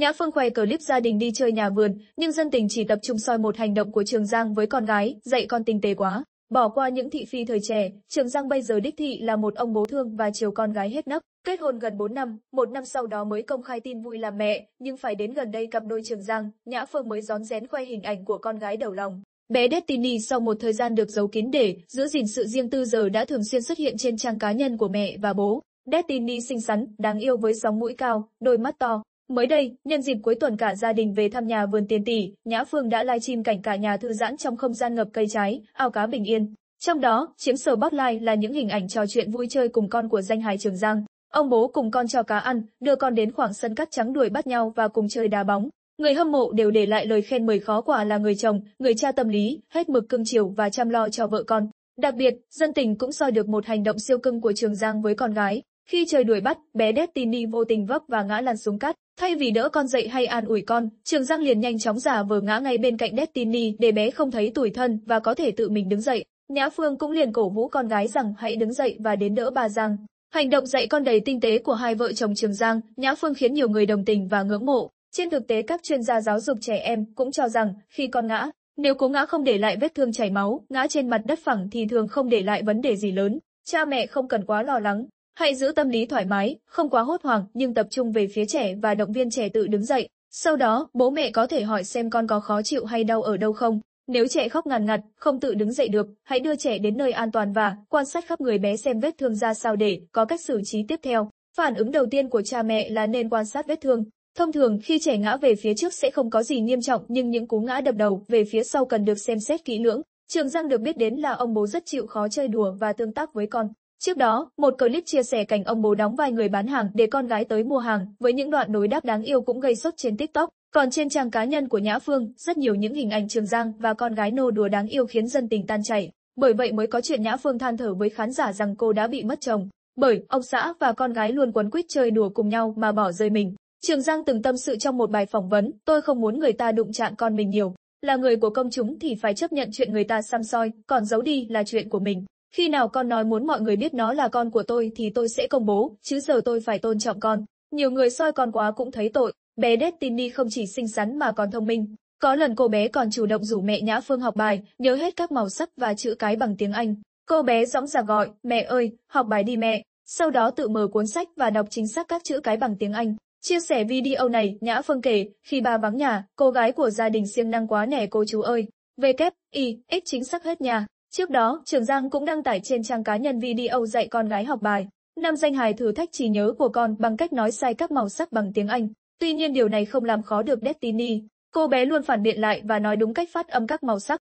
Nhã Phương khoe clip gia đình đi chơi nhà vườn, nhưng dân tình chỉ tập trung soi một hành động của Trường Giang với con gái, dạy con tinh tế quá. Bỏ qua những thị phi thời trẻ, Trường Giang bây giờ đích thị là một ông bố thương và chiều con gái hết nấc. Kết hôn gần 4 năm, một năm sau đó mới công khai tin vui làm mẹ, nhưng phải đến gần đây cặp đôi Trường Giang, Nhã Phương mới rón rén khoe hình ảnh của con gái đầu lòng. Bé Destiny sau một thời gian được giấu kín để giữ gìn sự riêng tư giờ đã thường xuyên xuất hiện trên trang cá nhân của mẹ và bố. Destiny xinh xắn, đáng yêu với sóng mũi cao, đôi mắt to, Mới đây, nhân dịp cuối tuần cả gia đình về thăm nhà vườn tiền tỷ, Nhã Phương đã livestream cảnh cả nhà thư giãn trong không gian ngập cây trái, ao cá bình yên. Trong đó, chiếm sở Bắc Lai là những hình ảnh trò chuyện vui chơi cùng con của danh hài Trường Giang. Ông bố cùng con cho cá ăn, đưa con đến khoảng sân cắt trắng đuổi bắt nhau và cùng chơi đá bóng. Người hâm mộ đều để lại lời khen mời khó quả là người chồng, người cha tâm lý, hết mực cưng chiều và chăm lo cho vợ con. Đặc biệt, dân tình cũng soi được một hành động siêu cưng của Trường Giang với con gái. Khi chơi đuổi bắt, bé Destiny vô tình vấp và ngã lăn xuống cắt. Thay vì đỡ con dậy hay an ủi con, Trường Giang liền nhanh chóng giả vờ ngã ngay bên cạnh Destiny để bé không thấy tủi thân và có thể tự mình đứng dậy. Nhã Phương cũng liền cổ vũ con gái rằng hãy đứng dậy và đến đỡ bà Giang. Hành động dạy con đầy tinh tế của hai vợ chồng Trường Giang, Nhã Phương khiến nhiều người đồng tình và ngưỡng mộ. Trên thực tế các chuyên gia giáo dục trẻ em cũng cho rằng khi con ngã, nếu cố ngã không để lại vết thương chảy máu, ngã trên mặt đất phẳng thì thường không để lại vấn đề gì lớn. Cha mẹ không cần quá lo lắng, Hãy giữ tâm lý thoải mái, không quá hốt hoảng nhưng tập trung về phía trẻ và động viên trẻ tự đứng dậy. Sau đó, bố mẹ có thể hỏi xem con có khó chịu hay đau ở đâu không. Nếu trẻ khóc ngàn ngặt, không tự đứng dậy được, hãy đưa trẻ đến nơi an toàn và quan sát khắp người bé xem vết thương ra sao để có cách xử trí tiếp theo. Phản ứng đầu tiên của cha mẹ là nên quan sát vết thương. Thông thường khi trẻ ngã về phía trước sẽ không có gì nghiêm trọng nhưng những cú ngã đập đầu về phía sau cần được xem xét kỹ lưỡng. Trường Giang được biết đến là ông bố rất chịu khó chơi đùa và tương tác với con. Trước đó, một clip chia sẻ cảnh ông bố đóng vai người bán hàng để con gái tới mua hàng, với những đoạn đối đáp đáng yêu cũng gây sốt trên TikTok. Còn trên trang cá nhân của Nhã Phương, rất nhiều những hình ảnh Trường Giang và con gái nô đùa đáng yêu khiến dân tình tan chảy. Bởi vậy mới có chuyện Nhã Phương than thở với khán giả rằng cô đã bị mất chồng. Bởi, ông xã và con gái luôn quấn quýt chơi đùa cùng nhau mà bỏ rơi mình. Trường Giang từng tâm sự trong một bài phỏng vấn, tôi không muốn người ta đụng chạm con mình nhiều. Là người của công chúng thì phải chấp nhận chuyện người ta xăm soi, còn giấu đi là chuyện của mình. Khi nào con nói muốn mọi người biết nó là con của tôi thì tôi sẽ công bố, chứ giờ tôi phải tôn trọng con. Nhiều người soi con quá cũng thấy tội, bé Destiny không chỉ xinh xắn mà còn thông minh. Có lần cô bé còn chủ động rủ mẹ Nhã Phương học bài, nhớ hết các màu sắc và chữ cái bằng tiếng Anh. Cô bé dõng dạc gọi, mẹ ơi, học bài đi mẹ. Sau đó tự mở cuốn sách và đọc chính xác các chữ cái bằng tiếng Anh. Chia sẻ video này, Nhã Phương kể, khi bà vắng nhà, cô gái của gia đình siêng năng quá nẻ cô chú ơi. W, I, X chính xác hết nhà. Trước đó, Trường Giang cũng đăng tải trên trang cá nhân video dạy con gái học bài. Nam danh hài thử thách trí nhớ của con bằng cách nói sai các màu sắc bằng tiếng Anh. Tuy nhiên điều này không làm khó được Destiny. Cô bé luôn phản biện lại và nói đúng cách phát âm các màu sắc.